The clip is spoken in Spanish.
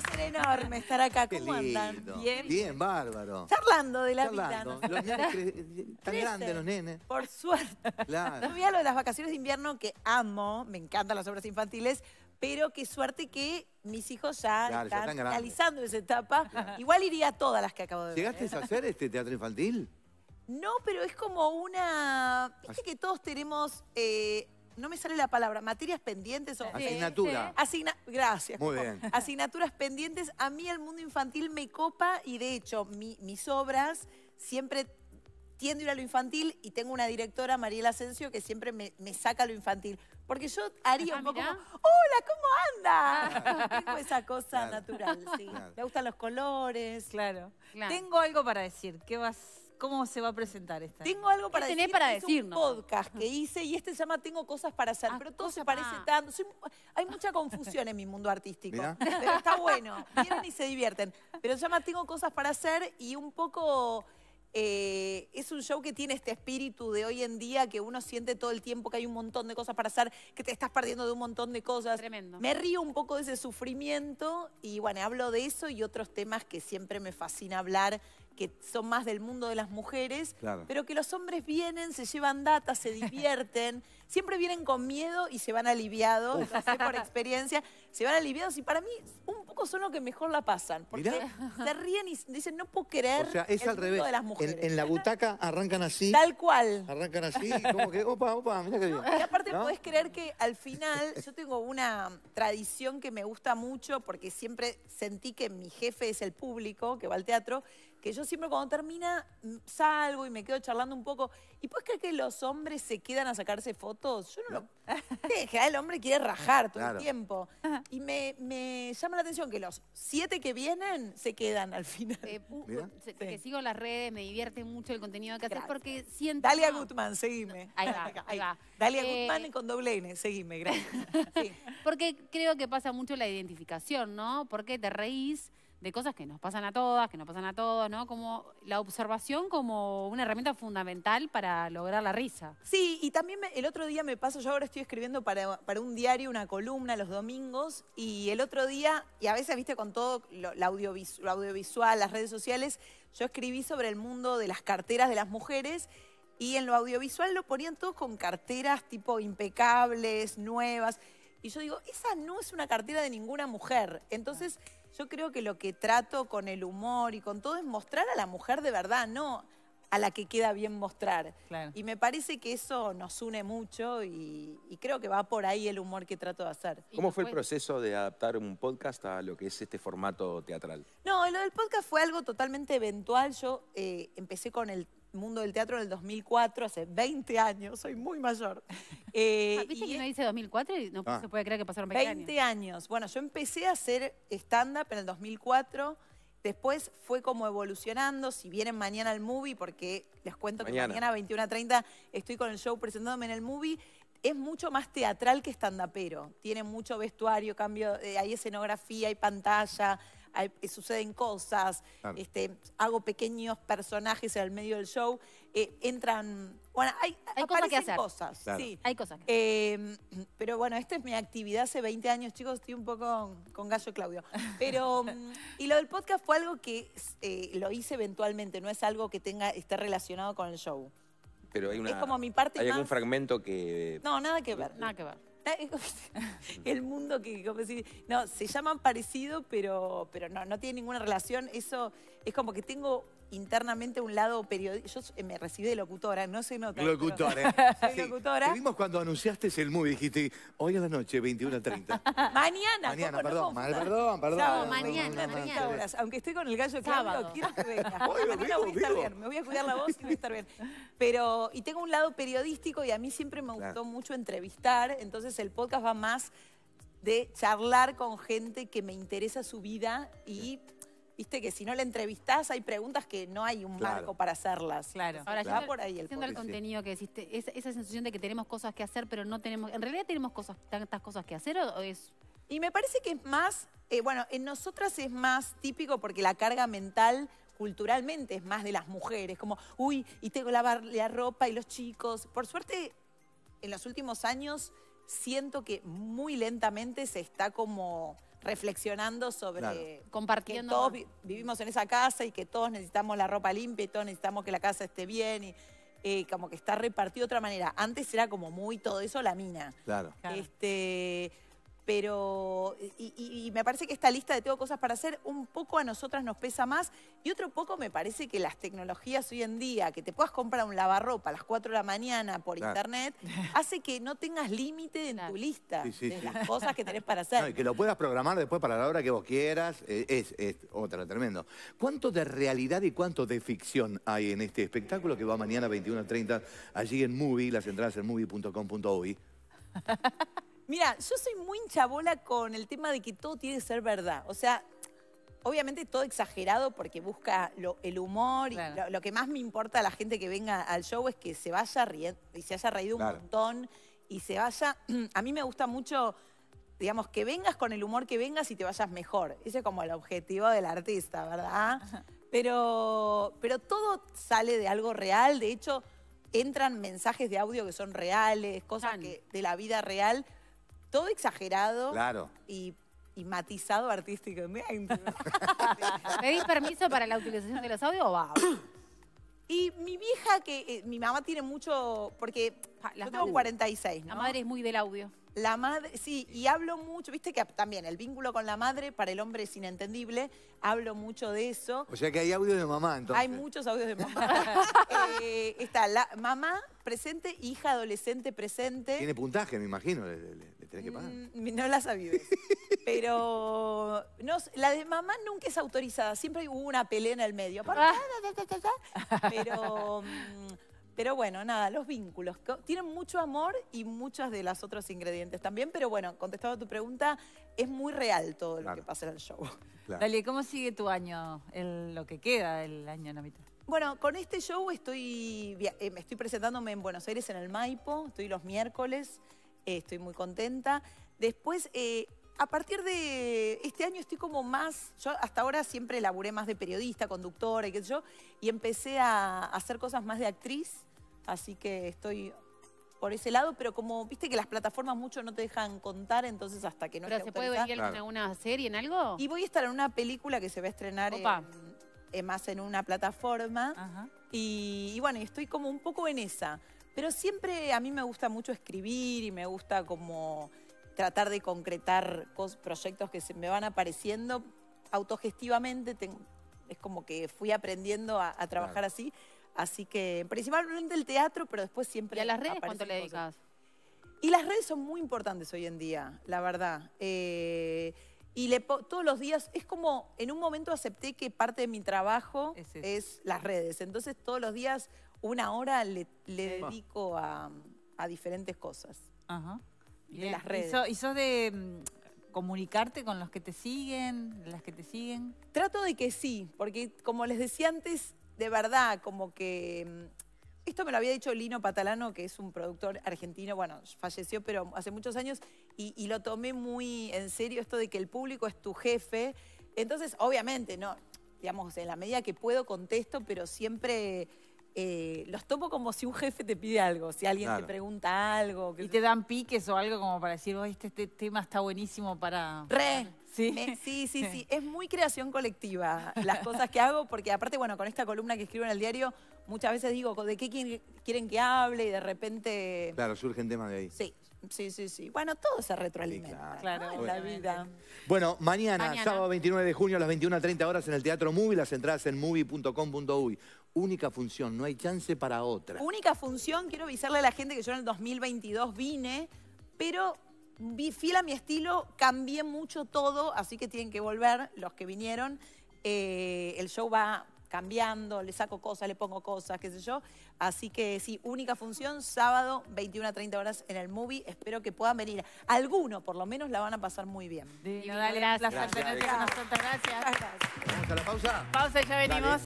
placer enorme estar acá. ¿Cómo andan? Bien. Bien, bárbaro. Charlando de la vida. ¿no? Los nenes tan grandes los nenes. Por suerte. Claro. No lo de las vacaciones de invierno que amo, me encantan las obras infantiles, pero qué suerte que mis hijos ya están, realizando esa etapa. Igual iría a todas las que acabo de ver. ¿Llegaste ¿eh? a hacer este teatro infantil? No, pero es como una... Viste que todos tenemos... Eh, no me sale la palabra, materias pendientes o... Asignatura. Asigna gracias. Muy bien. Asignaturas pendientes. A mí el mundo infantil me copa y de hecho mis obras siempre tiendo a ir a lo infantil y tengo una directora, Mariela Asensio, que siempre me, saca lo infantil. Porque yo haría ah, un poco como, hola, ¿cómo anda? Ah. tengo esa cosa natural, sí. Me gustan los colores. Claro. Tengo algo para decir. ¿Qué vas, ¿Cómo se va a presentar esta? Tengo algo para decir. para un podcast que hice y este se llama Tengo cosas para hacer, ah, pero todo se parece tanto. hay mucha confusión en mi mundo artístico. Pero está bueno. Vienen y se divierten. Pero se llama Tengo cosas para hacer y un poco eh, es un show que tiene este espíritu de hoy en día que uno siente todo el tiempo que hay un montón de cosas para hacer, que te estás perdiendo de un montón de cosas. Tremendo. Me río un poco de ese sufrimiento y bueno, hablo de eso y otros temas que siempre me fascina hablar que son más del mundo de las mujeres, pero que los hombres vienen, se llevan data, se divierten siempre vienen con miedo y se van aliviados, lo sé por experiencia, se van aliviados y para mí un poco son los que mejor la pasan, porque se ríen y dicen, no puedo creer es al revés. de las mujeres. En, la butaca arrancan así. Tal cual. Arrancan así, como que, opa, opa, mira qué bien. y aparte puedes creer que al final, yo tengo una tradición que me gusta mucho, porque siempre sentí que mi jefe es el público que va al teatro, que yo siempre cuando termina mm, salgo y me quedo charlando un poco. ¿Y pues creer que los hombres se quedan a sacarse fotos? todos. Yo el hombre quiere rajar todo el tiempo. Y me, llama la atención que los siete que vienen se quedan al final. Eh, que sigo las redes, me divierte mucho el contenido que haces porque siento... Dalia Gutman, seguime. Ahí va, Dalia eh, con doble N, seguime, gracias. Porque creo que pasa mucho la identificación, ¿no? Porque te reís de cosas que nos pasan a todas, que nos pasan a todos, ¿no? Como la observación como una herramienta fundamental para lograr la risa. Sí, y también el otro día me paso, yo ahora estoy escribiendo para, un diario, una columna los domingos, y el otro día, y a veces, viste, con todo lo, lo audiovisual, las redes sociales, yo escribí sobre el mundo de las carteras de las mujeres. Y en lo audiovisual lo ponían todos con carteras tipo impecables, nuevas. Y yo digo, esa no es una cartera de ninguna mujer. Entonces, yo creo que lo que trato con el humor y con todo es mostrar a la mujer de verdad, no a la que queda bien mostrar. Y me parece que eso nos une mucho y, creo que va por ahí el humor que trato de hacer. ¿Cómo fue el proceso de adaptar un podcast a lo que es este formato teatral? No, lo del podcast fue algo totalmente eventual. Yo eh, empecé con el mundo del teatro en el 2004, hace 20 años, soy muy mayor. Eh, ah, ¿Viste que no dice 2004 no se puede creer que pasaron 20 años? Bueno, yo empecé a hacer stand-up en el 2004. Después fue como evolucionando, si vienen mañana al movie, porque les cuento que mañana a 21:30 estoy con el show presentándome en el movie, es mucho más teatral que stand-up pero Tiene mucho vestuario, cambio, eh, hay escenografía, hay pantalla, eh, suceden cosas, este, hago pequeños personajes en el medio del show, eh, entran... Bueno, hay, cosas Cosas, sí. Hay cosas. Que em, pero bueno, esta es mi actividad hace 20 años, chicos, estoy un poco con gallo Claudio. Pero, em, y lo del podcast fue algo que eh, lo hice eventualmente, no es algo que tenga, esté relacionado con el show. Pero hay una, es como mi parte ¿Hay algún fragmento que...? No, nada que ver. Nada que ver. el mundo que, como no, se llaman parecido, pero, pero no, no tiene ninguna relación. Eso es como que tengo internamente un lado periodístico. Yo me recibí de locutora, no sé nota. Locutora. locutora. vimos cuando anunciaste el movie, dijiste, hoy a la noche, 21.30. mañana. Mañana, perdón, perdón, perdón. Sábado, mañana, mañana. Aunque estoy con el gallo Sábado. quiero que venga. Hoy, voy a estar bien, me voy a cuidar la voz y voy a estar bien. Pero, y tengo un lado periodístico y a mí siempre me gustó mucho entrevistar, entonces el podcast va más de charlar con gente que me interesa su vida y... Viste que si no la entrevistás hay preguntas que no hay un marco para hacerlas. Claro. Ahora ya por ahí el el contenido que hiciste, esa, sensación de que tenemos cosas que hacer, pero no tenemos... ¿En realidad tenemos cosas tantas cosas que hacer o, es...? Y me parece que es más... Eh, bueno, en nosotras es más típico porque la carga mental culturalmente es más de las mujeres, como, uy, y tengo que lavar la ropa y los chicos. Por suerte, en los últimos años siento que muy lentamente se está como reflexionando sobre compartiendo. Que todos vivimos en esa casa y que todos necesitamos la ropa limpia y todos necesitamos que la casa esté bien y eh, como que está repartido de otra manera. Antes era como muy todo eso la mina. Claro. Este, pero y, me parece que esta lista de tengo cosas para hacer un poco a nosotras nos pesa más y otro poco me parece que las tecnologías hoy en día, que te puedas comprar un lavarropa a las 4 de la mañana por internet, hace que no tengas límite en tu lista de las cosas que tenés para hacer. y que lo puedas programar después para la hora que vos quieras, eh, es, otra, tremendo. ¿Cuánto de realidad y cuánto de ficción hay en este espectáculo que va mañana 21.30 allí en Movie, las entradas en movie.com.uy? Mira, yo soy muy hinchabola con el tema de que todo tiene que ser verdad. O sea, obviamente todo exagerado porque busca el humor y lo, que más me importa a la gente que venga al show es que se vaya riendo y se haya reído un montón y se vaya. A mí me gusta mucho, digamos, que vengas con el humor que vengas y te vayas mejor. Ese es como el objetivo del artista, ¿verdad? Pero, todo sale de algo real. De hecho, entran mensajes de audio que son reales, cosas de la vida real todo exagerado. Y matizado artísticamente. ¿Pedís permiso para la utilización de los audios o va? Y mi vieja, que eh, mi mamá tiene mucho, porque tengo 46, La madre es muy del audio. La madre, sí, y hablo mucho, viste que también el vínculo con la madre para el hombre es inentendible, hablo mucho de eso. O sea que hay audios de mamá, entonces. Hay muchos audios de mamá. Eh, está la mamá presente, hija adolescente presente. Tiene puntaje, me imagino que mm, no la sabía, Pero no, la de mamá nunca es autorizada. Siempre hubo una pelea en el medio. Pero, bueno, nada, los vínculos. Tienen mucho amor y muchos de las otros ingredientes también. Pero bueno, contestando a tu pregunta, es muy real todo lo que pasa en el show. Dale, ¿cómo sigue tu año, en lo que queda del año en la mitad? Bueno, con este show estoy, eh, estoy presentándome en Buenos Aires, en el Maipo. Estoy los miércoles estoy muy contenta. Después, eh, a partir de este año estoy como más, yo hasta ahora siempre laburé más de periodista, conductora y qué sé yo, y empecé a hacer cosas más de actriz, así que estoy por ese lado, pero como viste que las plataformas mucho no te dejan contar, entonces hasta que no ¿Pero se puede ver en alguna serie, en algo? Y voy a estar en una película que se va a estrenar más en una plataforma. y bueno, estoy como un poco en esa. Pero siempre a mí me gusta mucho escribir y me gusta como tratar de concretar proyectos que se me van apareciendo autogestivamente. es como que fui aprendiendo a, trabajar así. Así que principalmente el teatro, pero después siempre. ¿Y a las redes cuánto le dedicas? Y las redes son muy importantes hoy en día, la verdad. Eh, y todos los días, es como, en un momento acepté que parte de mi trabajo es las redes. Entonces todos los días una hora le, dedico a, diferentes cosas. Ajá. las redes. ¿Y, eso sos de mm, comunicarte con los que te siguen, las que te siguen? Trato de que sí, porque como les decía antes, de verdad, como que... Mm, esto me lo había dicho Lino Patalano, que es un productor argentino, bueno, falleció, pero hace muchos años, y, y lo tomé muy en serio esto de que el público es tu jefe. Entonces, obviamente, no, digamos, en la medida que puedo contesto, pero siempre eh, los tomo como si un jefe te pide algo, si alguien te pregunta algo. Y te dan piques o algo como para decir, este, este, tema está buenísimo para... Re. ¿Sí? sí, sí, sí, Es muy creación colectiva las cosas que hago, porque aparte, bueno, con esta columna que escribo en el diario, muchas veces digo, ¿de qué quieren que hable? Y de repente... Claro, surgen temas de ahí. Sí, Sí, sí, sí. Bueno, todo se retroalimenta claro. en la vida. Bueno, mañana, sábado 29 de junio a las 21.30 horas en el Teatro Movie, las entradas en movie.com.uy. Única función, no hay chance para otra. Única función, quiero avisarle a la gente que yo en el 2022 vine, pero vi fila mi estilo, cambié mucho todo, así que tienen que volver los que vinieron. Eh, el show va cambiando, le saco cosas, le pongo cosas, qué sé yo. Así que sí, única función, sábado, 21 a 30 horas en el movie. Espero que puedan venir. Alguno, por lo menos, la van a pasar muy bien. Divino, dale, gracias. gracias. gracias. Vamos a la pausa. Pausa ya venimos.